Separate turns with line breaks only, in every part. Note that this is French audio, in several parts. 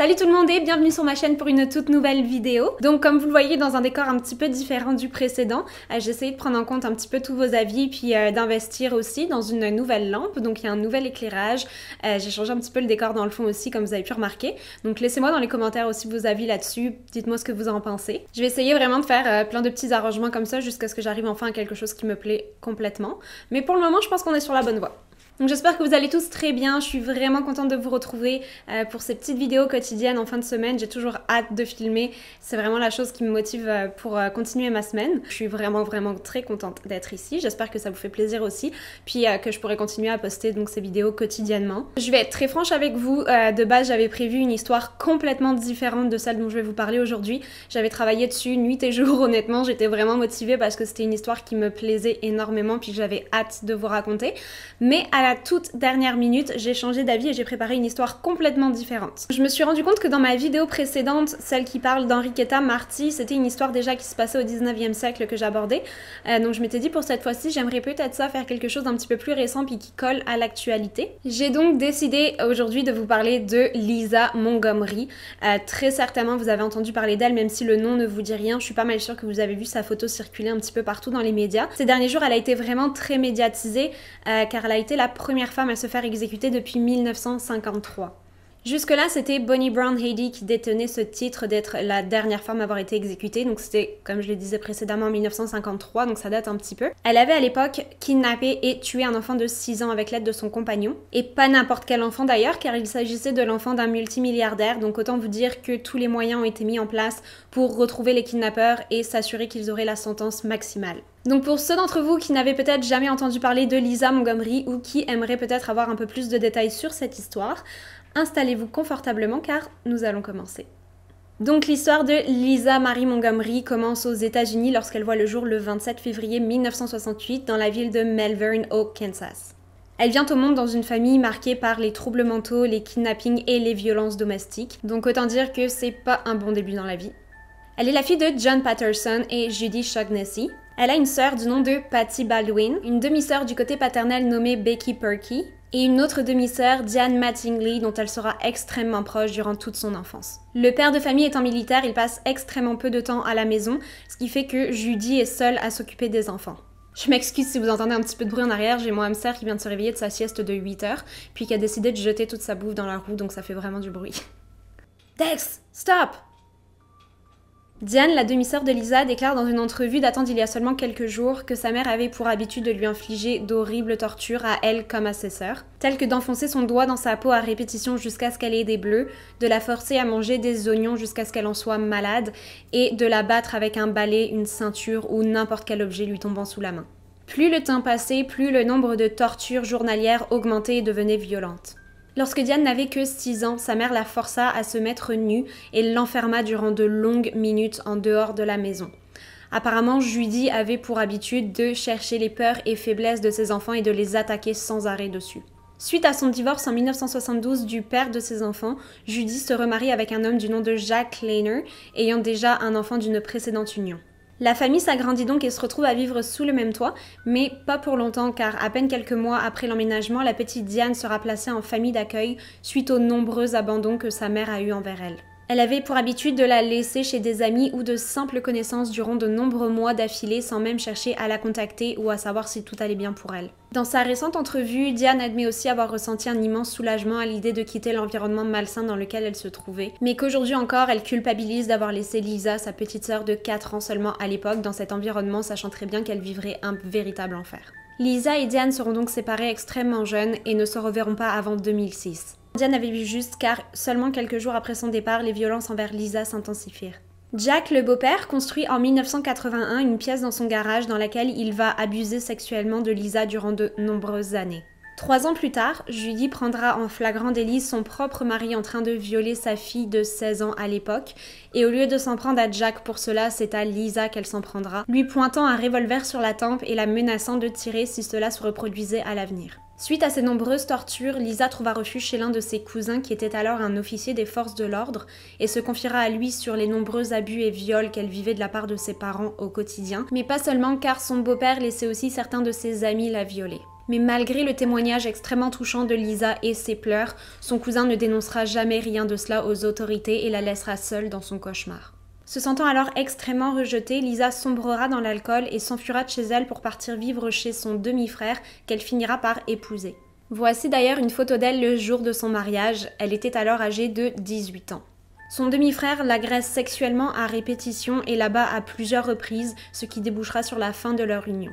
Salut tout le monde et bienvenue sur ma chaîne pour une toute nouvelle vidéo. Donc comme vous le voyez dans un décor un petit peu différent du précédent, euh, j'ai essayé de prendre en compte un petit peu tous vos avis puis euh, d'investir aussi dans une nouvelle lampe. Donc il y a un nouvel éclairage, euh, j'ai changé un petit peu le décor dans le fond aussi comme vous avez pu remarquer. Donc laissez-moi dans les commentaires aussi vos avis là-dessus, dites-moi ce que vous en pensez. Je vais essayer vraiment de faire plein de petits arrangements comme ça jusqu'à ce que j'arrive enfin à quelque chose qui me plaît complètement. Mais pour le moment je pense qu'on est sur la bonne voie. Donc j'espère que vous allez tous très bien. Je suis vraiment contente de vous retrouver euh, pour ces petites vidéos quotidiennes en fin de semaine. J'ai toujours hâte de filmer. C'est vraiment la chose qui me motive euh, pour euh, continuer ma semaine. Je suis vraiment vraiment très contente d'être ici. J'espère que ça vous fait plaisir aussi. Puis que je pourrai continuer à poster donc ces vidéos quotidiennement. Je vais être très franche avec vous. de base j'avais prévu une histoire complètement différente de celle dont je vais vous parler aujourd'hui. J'avais travaillé dessus nuit et jour honnêtement. J'étais vraiment motivée parce que c'était une histoire qui me plaisait énormément puis j'avais hâte de vous raconter. Mais à la toute dernière minute, j'ai changé d'avis et j'ai préparé une histoire complètement différente. Je me suis rendu compte que dans ma vidéo précédente, celle qui parle d'Henriqueta Marti, c'était une histoire déjà qui se passait au 19e siècle que j'abordais. Euh, donc je m'étais dit pour cette fois-ci, j'aimerais peut-être ça faire quelque chose d'un petit peu plus récent puis qui colle à l'actualité. J'ai donc décidé aujourd'hui de vous parler de Lisa Montgomery. Euh, très certainement, vous avez entendu parler d'elle, même si le nom ne vous dit rien. Je suis pas mal sûre que vous avez vu sa photo circuler un petit peu partout dans les médias. Ces derniers jours, elle a été vraiment très médiatisée euh, car elle a été la première femme à se faire exécuter depuis 1953. Jusque-là, c'était Bonnie Brown heidi qui détenait ce titre d'être la dernière femme à avoir été exécutée, donc c'était, comme je le disais précédemment, en 1953, donc ça date un petit peu. Elle avait à l'époque kidnappé et tué un enfant de 6 ans avec l'aide de son compagnon, et pas n'importe quel enfant d'ailleurs, car il s'agissait de l'enfant d'un multimilliardaire, donc autant vous dire que tous les moyens ont été mis en place pour retrouver les kidnappeurs et s'assurer qu'ils auraient la sentence maximale. Donc pour ceux d'entre vous qui n'avaient peut-être jamais entendu parler de Lisa Montgomery ou qui aimeraient peut-être avoir un peu plus de détails sur cette histoire, Installez-vous confortablement car nous allons commencer. Donc l'histoire de Lisa Marie Montgomery commence aux États-Unis lorsqu'elle voit le jour le 27 février 1968 dans la ville de Melbourne au Kansas. Elle vient au monde dans une famille marquée par les troubles mentaux, les kidnappings et les violences domestiques, donc autant dire que c'est pas un bon début dans la vie. Elle est la fille de John Patterson et Judy Shaughnessy. Elle a une sœur du nom de Patty Baldwin, une demi-sœur du côté paternel nommée Becky Perky, et une autre demi-sœur, Diane Mattingly, dont elle sera extrêmement proche durant toute son enfance. Le père de famille étant militaire, il passe extrêmement peu de temps à la maison, ce qui fait que Judy est seule à s'occuper des enfants. Je m'excuse si vous entendez un petit peu de bruit en arrière, j'ai mon hamster qui vient de se réveiller de sa sieste de 8 heures, puis qui a décidé de jeter toute sa bouffe dans la roue, donc ça fait vraiment du bruit. Dex, stop Diane, la demi-sœur de Lisa, déclare dans une entrevue datant d'il y a seulement quelques jours que sa mère avait pour habitude de lui infliger d'horribles tortures à elle comme à ses sœurs, telles que d'enfoncer son doigt dans sa peau à répétition jusqu'à ce qu'elle ait des bleus, de la forcer à manger des oignons jusqu'à ce qu'elle en soit malade, et de la battre avec un balai, une ceinture ou n'importe quel objet lui tombant sous la main. Plus le temps passait, plus le nombre de tortures journalières augmentait et devenait violente. Lorsque Diane n'avait que 6 ans, sa mère la força à se mettre nue et l'enferma durant de longues minutes en dehors de la maison. Apparemment, Judy avait pour habitude de chercher les peurs et faiblesses de ses enfants et de les attaquer sans arrêt dessus. Suite à son divorce en 1972 du père de ses enfants, Judy se remarie avec un homme du nom de Jack Lehner, ayant déjà un enfant d'une précédente union. La famille s'agrandit donc et se retrouve à vivre sous le même toit, mais pas pour longtemps car à peine quelques mois après l'emménagement, la petite Diane sera placée en famille d'accueil suite aux nombreux abandons que sa mère a eu envers elle. Elle avait pour habitude de la laisser chez des amis ou de simples connaissances durant de nombreux mois d'affilée sans même chercher à la contacter ou à savoir si tout allait bien pour elle. Dans sa récente entrevue, Diane admet aussi avoir ressenti un immense soulagement à l'idée de quitter l'environnement malsain dans lequel elle se trouvait, mais qu'aujourd'hui encore, elle culpabilise d'avoir laissé Lisa, sa petite sœur de 4 ans seulement à l'époque, dans cet environnement, sachant très bien qu'elle vivrait un véritable enfer. Lisa et Diane seront donc séparées extrêmement jeunes et ne se reverront pas avant 2006. Diane avait vu juste car seulement quelques jours après son départ, les violences envers Lisa s'intensifièrent. Jack, le beau-père, construit en 1981 une pièce dans son garage dans laquelle il va abuser sexuellement de Lisa durant de nombreuses années. Trois ans plus tard, Julie prendra en flagrant délit son propre mari en train de violer sa fille de 16 ans à l'époque, et au lieu de s'en prendre à Jack pour cela, c'est à Lisa qu'elle s'en prendra, lui pointant un revolver sur la tempe et la menaçant de tirer si cela se reproduisait à l'avenir. Suite à ces nombreuses tortures, Lisa trouva refuge chez l'un de ses cousins qui était alors un officier des forces de l'ordre et se confiera à lui sur les nombreux abus et viols qu'elle vivait de la part de ses parents au quotidien, mais pas seulement car son beau-père laissait aussi certains de ses amis la violer mais malgré le témoignage extrêmement touchant de Lisa et ses pleurs, son cousin ne dénoncera jamais rien de cela aux autorités et la laissera seule dans son cauchemar. Se sentant alors extrêmement rejetée, Lisa sombrera dans l'alcool et s'enfuira de chez elle pour partir vivre chez son demi-frère qu'elle finira par épouser. Voici d'ailleurs une photo d'elle le jour de son mariage, elle était alors âgée de 18 ans. Son demi-frère l'agresse sexuellement à répétition et l'abat à plusieurs reprises, ce qui débouchera sur la fin de leur union.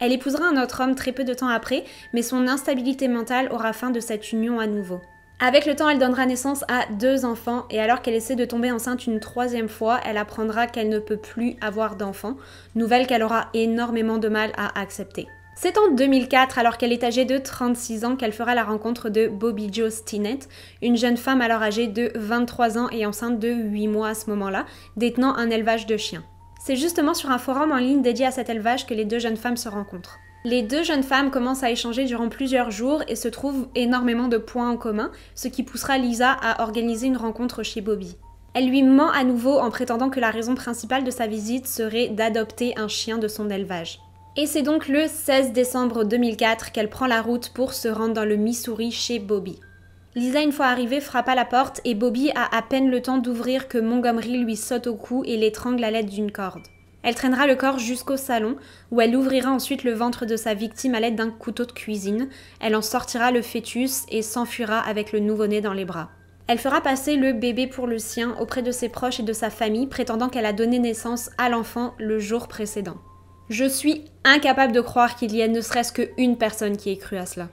Elle épousera un autre homme très peu de temps après, mais son instabilité mentale aura fin de cette union à nouveau. Avec le temps, elle donnera naissance à deux enfants et alors qu'elle essaie de tomber enceinte une troisième fois, elle apprendra qu'elle ne peut plus avoir d'enfants, nouvelle qu'elle aura énormément de mal à accepter. C'est en 2004, alors qu'elle est âgée de 36 ans, qu'elle fera la rencontre de Bobby Jo Stinnett, une jeune femme alors âgée de 23 ans et enceinte de 8 mois à ce moment-là, détenant un élevage de chiens. C'est justement sur un forum en ligne dédié à cet élevage que les deux jeunes femmes se rencontrent. Les deux jeunes femmes commencent à échanger durant plusieurs jours et se trouvent énormément de points en commun, ce qui poussera Lisa à organiser une rencontre chez Bobby. Elle lui ment à nouveau en prétendant que la raison principale de sa visite serait d'adopter un chien de son élevage. Et c'est donc le 16 décembre 2004 qu'elle prend la route pour se rendre dans le Missouri chez Bobby. Lisa, une fois arrivée, frappe à la porte et Bobby a à peine le temps d'ouvrir que Montgomery lui saute au cou et l'étrangle à l'aide d'une corde. Elle traînera le corps jusqu'au salon, où elle ouvrira ensuite le ventre de sa victime à l'aide d'un couteau de cuisine. Elle en sortira le fœtus et s'enfuira avec le nouveau-né dans les bras. Elle fera passer le bébé pour le sien auprès de ses proches et de sa famille, prétendant qu'elle a donné naissance à l'enfant le jour précédent. Je suis incapable de croire qu'il y ait ne serait-ce qu'une personne qui ait cru à cela.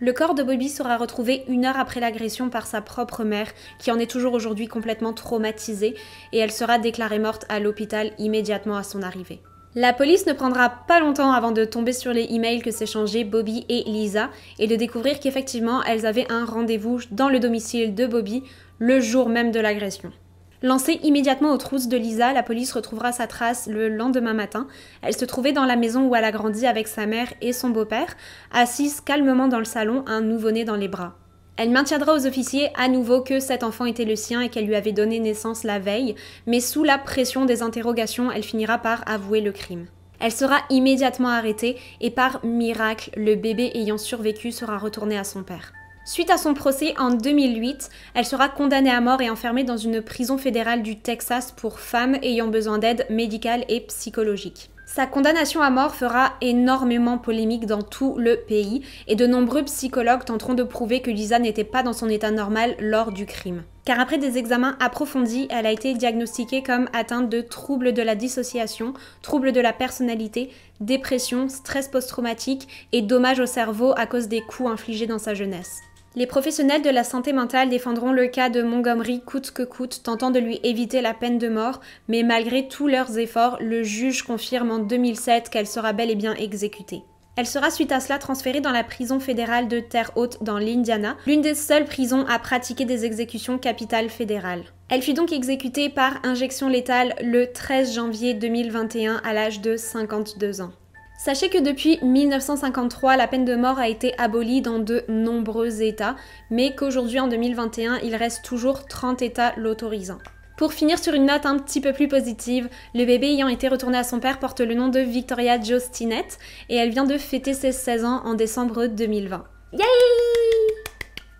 Le corps de Bobby sera retrouvé une heure après l'agression par sa propre mère, qui en est toujours aujourd'hui complètement traumatisée, et elle sera déclarée morte à l'hôpital immédiatement à son arrivée. La police ne prendra pas longtemps avant de tomber sur les emails que s'échangeaient Bobby et Lisa et de découvrir qu'effectivement elles avaient un rendez-vous dans le domicile de Bobby le jour même de l'agression. Lancée immédiatement aux trousses de Lisa, la police retrouvera sa trace le lendemain matin. Elle se trouvait dans la maison où elle a grandi avec sa mère et son beau-père, assise calmement dans le salon, un nouveau-né dans les bras. Elle maintiendra aux officiers à nouveau que cet enfant était le sien et qu'elle lui avait donné naissance la veille, mais sous la pression des interrogations, elle finira par avouer le crime. Elle sera immédiatement arrêtée et par miracle, le bébé ayant survécu sera retourné à son père. Suite à son procès en 2008, elle sera condamnée à mort et enfermée dans une prison fédérale du Texas pour femmes ayant besoin d'aide médicale et psychologique. Sa condamnation à mort fera énormément polémique dans tout le pays et de nombreux psychologues tenteront de prouver que Lisa n'était pas dans son état normal lors du crime. Car après des examens approfondis, elle a été diagnostiquée comme atteinte de troubles de la dissociation, troubles de la personnalité, dépression, stress post-traumatique et dommages au cerveau à cause des coups infligés dans sa jeunesse. Les professionnels de la santé mentale défendront le cas de Montgomery coûte que coûte, tentant de lui éviter la peine de mort, mais malgré tous leurs efforts, le juge confirme en 2007 qu'elle sera bel et bien exécutée. Elle sera suite à cela transférée dans la prison fédérale de Terre Haute dans l'Indiana, l'une des seules prisons à pratiquer des exécutions capitales fédérales. Elle fut donc exécutée par injection létale le 13 janvier 2021 à l'âge de 52 ans. Sachez que depuis 1953, la peine de mort a été abolie dans de nombreux États, mais qu'aujourd'hui en 2021, il reste toujours 30 États l'autorisant. Pour finir sur une note un petit peu plus positive, le bébé ayant été retourné à son père porte le nom de Victoria Jostinette et elle vient de fêter ses 16 ans en décembre 2020. Yay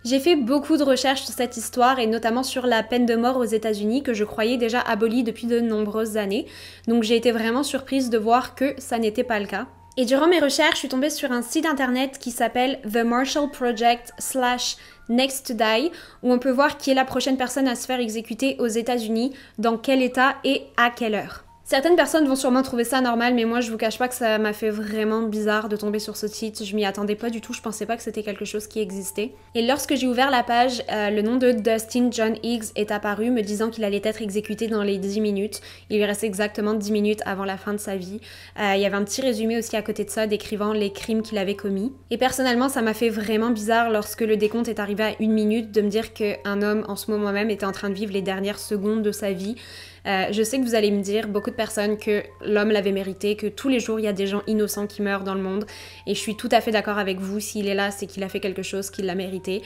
j'ai fait beaucoup de recherches sur cette histoire et notamment sur la peine de mort aux États-Unis que je croyais déjà abolie depuis de nombreuses années. Donc j'ai été vraiment surprise de voir que ça n'était pas le cas. Et durant mes recherches, je suis tombée sur un site internet qui s'appelle The Marshall Project slash Next to Die, où on peut voir qui est la prochaine personne à se faire exécuter aux États-Unis, dans quel état et à quelle heure. Certaines personnes vont sûrement trouver ça normal, mais moi je vous cache pas que ça m'a fait vraiment bizarre de tomber sur ce site. Je m'y attendais pas du tout, je pensais pas que c'était quelque chose qui existait. Et lorsque j'ai ouvert la page, euh, le nom de Dustin John Higgs est apparu, me disant qu'il allait être exécuté dans les 10 minutes. Il lui restait exactement 10 minutes avant la fin de sa vie. Euh, il y avait un petit résumé aussi à côté de ça décrivant les crimes qu'il avait commis. Et personnellement, ça m'a fait vraiment bizarre lorsque le décompte est arrivé à une minute de me dire qu'un homme en ce moment même était en train de vivre les dernières secondes de sa vie euh, je sais que vous allez me dire, beaucoup de personnes, que l'homme l'avait mérité, que tous les jours il y a des gens innocents qui meurent dans le monde. Et je suis tout à fait d'accord avec vous, s'il est là, c'est qu'il a fait quelque chose, qu'il l'a mérité.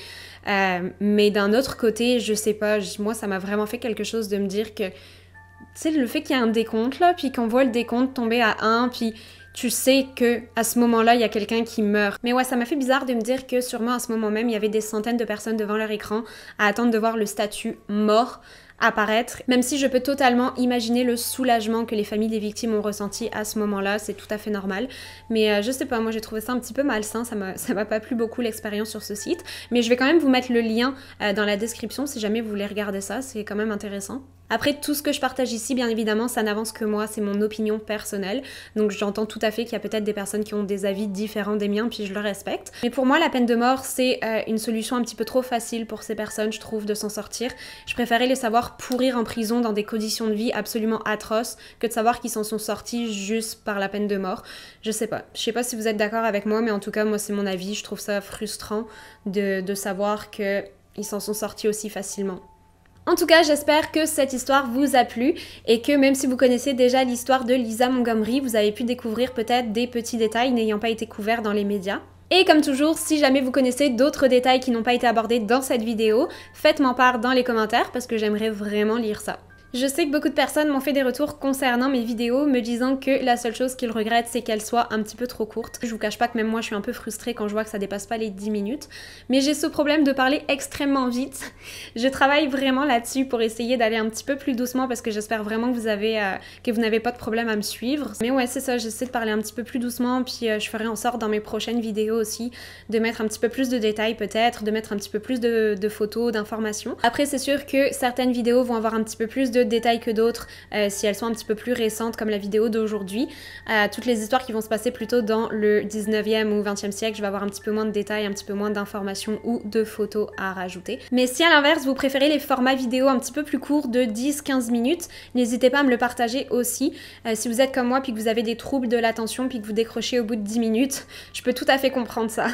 Euh, mais d'un autre côté, je sais pas, moi ça m'a vraiment fait quelque chose de me dire que, tu sais, le fait qu'il y a un décompte là, puis qu'on voit le décompte tomber à 1, puis tu sais que à ce moment-là, il y a quelqu'un qui meurt. Mais ouais, ça m'a fait bizarre de me dire que sûrement à ce moment même, il y avait des centaines de personnes devant leur écran à attendre de voir le statut mort apparaître, même si je peux totalement imaginer le soulagement que les familles des victimes ont ressenti à ce moment-là, c'est tout à fait normal. Mais euh, je sais pas, moi j'ai trouvé ça un petit peu malsain, ça m'a pas plu beaucoup l'expérience sur ce site, mais je vais quand même vous mettre le lien euh, dans la description si jamais vous voulez regarder ça, c'est quand même intéressant. Après, tout ce que je partage ici, bien évidemment, ça n'avance que moi, c'est mon opinion personnelle. Donc j'entends tout à fait qu'il y a peut-être des personnes qui ont des avis différents des miens, puis je le respecte. Mais pour moi, la peine de mort, c'est euh, une solution un petit peu trop facile pour ces personnes, je trouve, de s'en sortir. Je préférais les savoir pourrir en prison dans des conditions de vie absolument atroces que de savoir qu'ils s'en sont sortis juste par la peine de mort. Je sais pas. Je sais pas si vous êtes d'accord avec moi, mais en tout cas, moi, c'est mon avis. Je trouve ça frustrant de, de savoir qu'ils s'en sont sortis aussi facilement. En tout cas, j'espère que cette histoire vous a plu et que même si vous connaissez déjà l'histoire de Lisa Montgomery, vous avez pu découvrir peut-être des petits détails n'ayant pas été couverts dans les médias. Et comme toujours, si jamais vous connaissez d'autres détails qui n'ont pas été abordés dans cette vidéo, faites-m'en part dans les commentaires parce que j'aimerais vraiment lire ça. Je sais que beaucoup de personnes m'ont fait des retours concernant mes vidéos me disant que la seule chose qu'ils regrettent c'est qu'elles soient un petit peu trop courtes. Je vous cache pas que même moi je suis un peu frustrée quand je vois que ça dépasse pas les 10 minutes, mais j'ai ce problème de parler extrêmement vite. Je travaille vraiment là-dessus pour essayer d'aller un petit peu plus doucement parce que j'espère vraiment que vous avez euh, que vous n'avez pas de problème à me suivre. Mais ouais, c'est ça, j'essaie de parler un petit peu plus doucement puis euh, je ferai en sorte dans mes prochaines vidéos aussi de mettre un petit peu plus de détails peut-être, de mettre un petit peu plus de photos, d'informations. Après c'est sûr que certaines vidéos vont avoir un petit peu plus de de détails que d'autres euh, si elles sont un petit peu plus récentes comme la vidéo d'aujourd'hui. Euh, toutes les histoires qui vont se passer plutôt dans le 19e ou 20e siècle, je vais avoir un petit peu moins de détails, un petit peu moins d'informations ou de photos à rajouter. Mais si à l'inverse vous préférez les formats vidéo un petit peu plus courts de 10-15 minutes, n'hésitez pas à me le partager aussi. Euh, si vous êtes comme moi puis que vous avez des troubles de l'attention puis que vous décrochez au bout de 10 minutes, je peux tout à fait comprendre ça.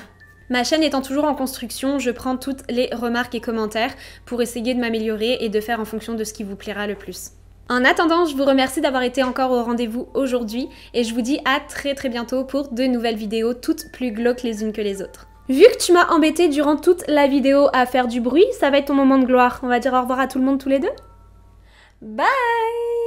Ma chaîne étant toujours en construction, je prends toutes les remarques et commentaires pour essayer de m'améliorer et de faire en fonction de ce qui vous plaira le plus. En attendant, je vous remercie d'avoir été encore au rendez-vous aujourd'hui et je vous dis à très très bientôt pour de nouvelles vidéos toutes plus glauques les unes que les autres. Vu que tu m'as embêté durant toute la vidéo à faire du bruit, ça va être ton moment de gloire. On va dire au revoir à tout le monde tous les deux. Bye